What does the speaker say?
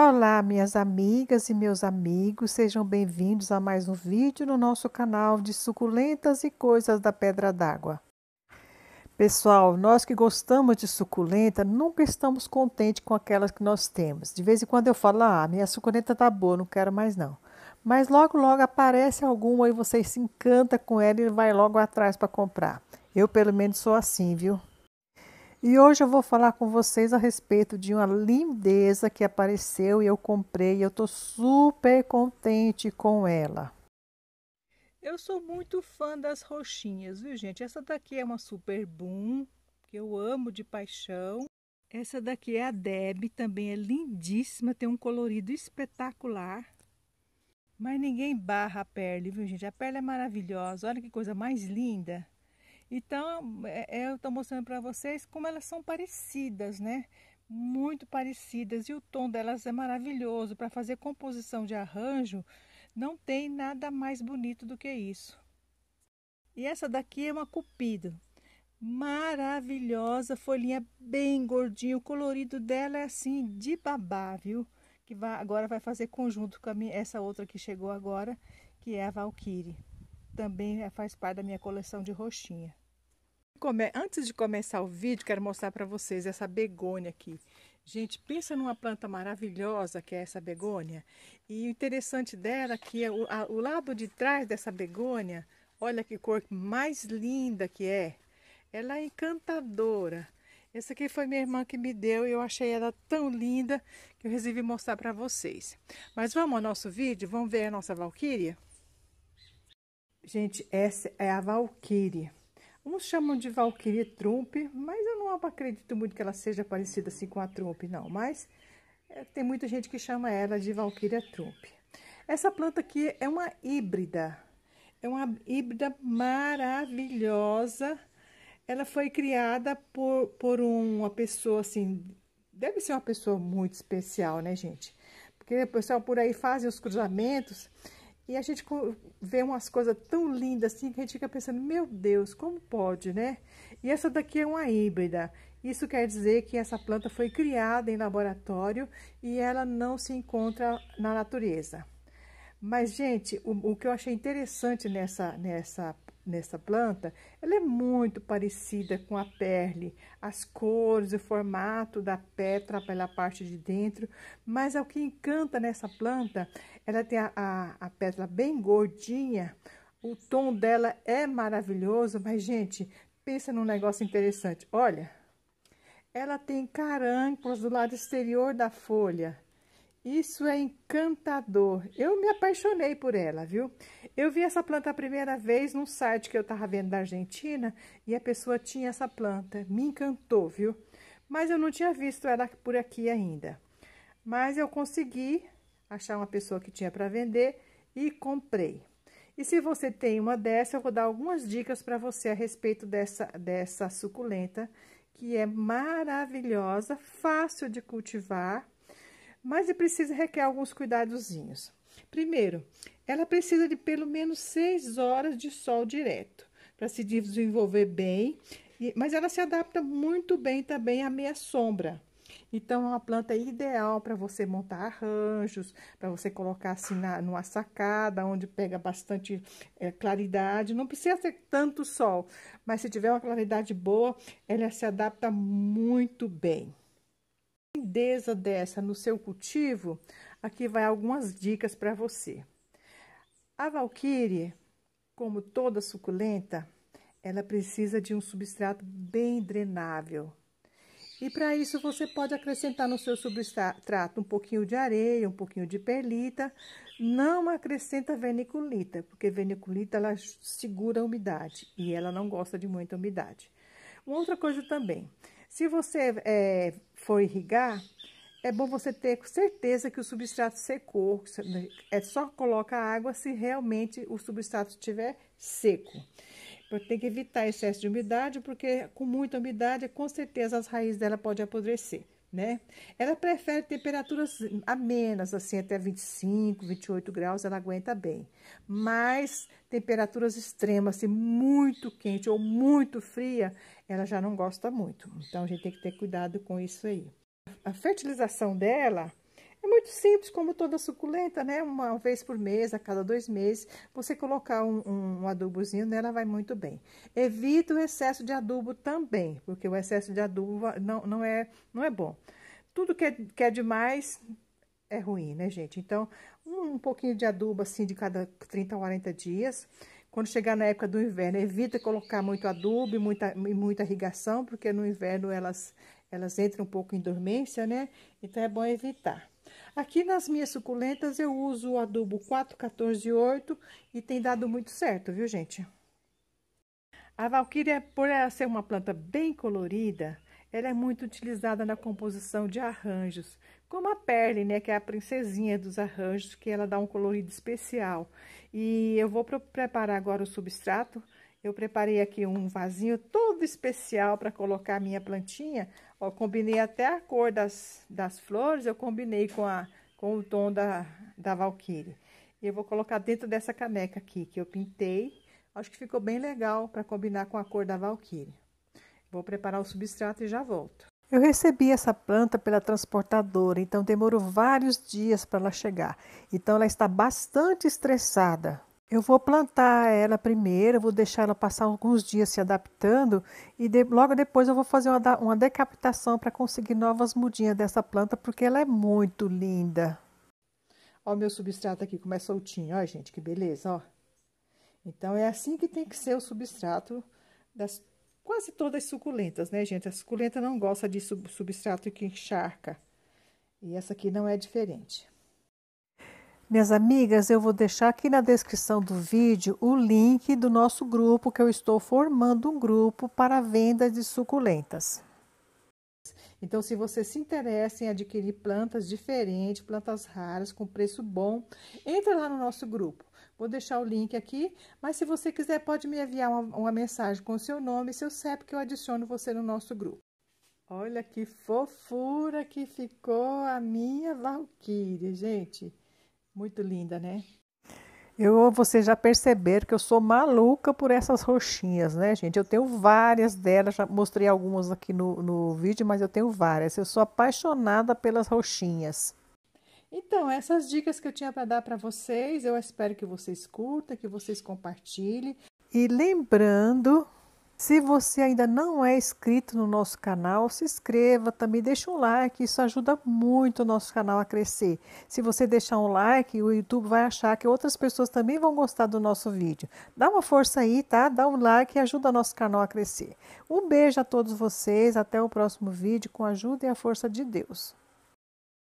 Olá, minhas amigas e meus amigos, sejam bem-vindos a mais um vídeo no nosso canal de suculentas e coisas da pedra d'água. Pessoal, nós que gostamos de suculenta, nunca estamos contentes com aquelas que nós temos. De vez em quando eu falo, ah, minha suculenta tá boa, não quero mais não. Mas logo, logo aparece alguma e você se encanta com ela e vai logo atrás para comprar. Eu, pelo menos, sou assim, viu? E hoje eu vou falar com vocês a respeito de uma lindeza que apareceu e eu comprei. E eu tô super contente com ela. Eu sou muito fã das roxinhas, viu, gente? Essa daqui é uma super boom, que eu amo de paixão. Essa daqui é a Deb, também é lindíssima, tem um colorido espetacular. Mas ninguém barra a perle, viu, gente? A pele é maravilhosa, olha que coisa mais linda. Então, é, é, eu estou mostrando para vocês como elas são parecidas, né? Muito parecidas. E o tom delas é maravilhoso. Para fazer composição de arranjo, não tem nada mais bonito do que isso. E essa daqui é uma cupido. Maravilhosa, folhinha bem gordinha. O colorido dela é assim, de babá, viu? Que vai, agora vai fazer conjunto com minha, essa outra que chegou agora, que é a Valkyrie. Também é, faz parte da minha coleção de roxinha. Come... Antes de começar o vídeo, quero mostrar para vocês essa begônia aqui. Gente, pensa numa planta maravilhosa que é essa begônia. E o interessante dela é que é o, a, o lado de trás dessa begônia, olha que cor mais linda que é. Ela é encantadora. Essa aqui foi minha irmã que me deu e eu achei ela tão linda que eu resolvi mostrar para vocês. Mas vamos ao nosso vídeo? Vamos ver a nossa valquíria? Gente, essa é a valquíria. Uns chamam de Valkyrie Trump, mas eu não acredito muito que ela seja parecida assim com a Trump, não. Mas é, tem muita gente que chama ela de Valkyria Trump. Essa planta aqui é uma híbrida, é uma híbrida maravilhosa. Ela foi criada por, por uma pessoa assim, deve ser uma pessoa muito especial, né, gente? Porque o pessoal por aí faz os cruzamentos e a gente vê umas coisas tão lindas assim que a gente fica pensando, meu Deus, como pode, né? E essa daqui é uma híbrida. Isso quer dizer que essa planta foi criada em laboratório e ela não se encontra na natureza. Mas, gente, o, o que eu achei interessante nessa, nessa nessa planta, ela é muito parecida com a perle. As cores, o formato da pedra pela parte de dentro. Mas é o que encanta nessa planta, ela tem a, a, a pétala bem gordinha. O tom dela é maravilhoso, mas, gente, pensa num negócio interessante. Olha, ela tem carânculas do lado exterior da folha. Isso é encantador. Eu me apaixonei por ela, viu? Eu vi essa planta a primeira vez num site que eu estava vendo da Argentina e a pessoa tinha essa planta. Me encantou, viu? Mas eu não tinha visto ela por aqui ainda. Mas eu consegui achar uma pessoa que tinha para vender e comprei. E se você tem uma dessa, eu vou dar algumas dicas para você a respeito dessa, dessa suculenta, que é maravilhosa, fácil de cultivar mas é precisa requer alguns cuidadozinhos. Primeiro, ela precisa de pelo menos seis horas de sol direto para se desenvolver bem, mas ela se adapta muito bem também à meia sombra. Então, é uma planta ideal para você montar arranjos, para você colocar assim na, numa sacada, onde pega bastante é, claridade. Não precisa ter tanto sol, mas se tiver uma claridade boa, ela se adapta muito bem lindeza dessa no seu cultivo, aqui vai algumas dicas para você. A Valquíria, como toda suculenta, ela precisa de um substrato bem drenável. E para isso você pode acrescentar no seu substrato um pouquinho de areia, um pouquinho de perlita. Não acrescenta veniculita, porque veniculita ela segura a umidade e ela não gosta de muita umidade. Uma outra coisa também, se você é, for irrigar, é bom você ter certeza que o substrato secou. Né, é só coloca água se realmente o substrato estiver seco. Tem que evitar excesso de umidade, porque com muita umidade, com certeza as raízes dela podem apodrecer né? Ela prefere temperaturas amenas, assim, até 25, 28 graus, ela aguenta bem. Mas temperaturas extremas, assim, muito quente ou muito fria, ela já não gosta muito. Então, a gente tem que ter cuidado com isso aí. A fertilização dela é muito simples, como toda suculenta, né? Uma vez por mês, a cada dois meses, você colocar um, um, um adubozinho nela vai muito bem. Evita o excesso de adubo também, porque o excesso de adubo não, não, é, não é bom. Tudo que é, que é demais é ruim, né, gente? Então, um, um pouquinho de adubo, assim, de cada 30 a 40 dias. Quando chegar na época do inverno, evita colocar muito adubo e muita, muita irrigação, porque no inverno elas, elas entram um pouco em dormência, né? Então, é bom evitar. Aqui nas minhas suculentas eu uso o adubo 4148 e tem dado muito certo, viu, gente? A valquíria, por ela ser uma planta bem colorida, ela é muito utilizada na composição de arranjos, como a Perle, né, que é a princesinha dos arranjos, que ela dá um colorido especial. E eu vou preparar agora o substrato eu preparei aqui um vasinho todo especial para colocar a minha plantinha. Ó, combinei até a cor das, das flores, eu combinei com, a, com o tom da, da valquíria. E eu vou colocar dentro dessa caneca aqui, que eu pintei. Acho que ficou bem legal para combinar com a cor da valquíria. Vou preparar o substrato e já volto. Eu recebi essa planta pela transportadora, então demorou vários dias para ela chegar. Então ela está bastante estressada, eu vou plantar ela primeiro, vou deixar ela passar alguns dias se adaptando e de, logo depois eu vou fazer uma, uma decapitação para conseguir novas mudinhas dessa planta, porque ela é muito linda. Ó, o meu substrato aqui, como é soltinho, ó, gente, que beleza, ó. Então, é assim que tem que ser o substrato das quase todas as suculentas, né, gente? A suculenta não gosta de sub, substrato que encharca. E essa aqui não é diferente. Minhas amigas, eu vou deixar aqui na descrição do vídeo o link do nosso grupo, que eu estou formando um grupo para venda de suculentas. Então, se você se interessa em adquirir plantas diferentes, plantas raras, com preço bom, entre lá no nosso grupo. Vou deixar o link aqui, mas se você quiser, pode me enviar uma, uma mensagem com o seu nome e seu CEP, que eu adiciono você no nosso grupo. Olha que fofura que ficou a minha Valquíria, gente! Muito linda, né? Eu, vocês já perceberam que eu sou maluca por essas roxinhas, né, gente? Eu tenho várias delas, já mostrei algumas aqui no, no vídeo, mas eu tenho várias. Eu sou apaixonada pelas roxinhas. Então, essas dicas que eu tinha para dar para vocês, eu espero que vocês curtam, que vocês compartilhem. E lembrando se você ainda não é inscrito no nosso canal, se inscreva também, deixe um like, isso ajuda muito o nosso canal a crescer. Se você deixar um like, o YouTube vai achar que outras pessoas também vão gostar do nosso vídeo. Dá uma força aí, tá? Dá um like e ajuda o nosso canal a crescer. Um beijo a todos vocês, até o próximo vídeo, com a ajuda e a força de Deus.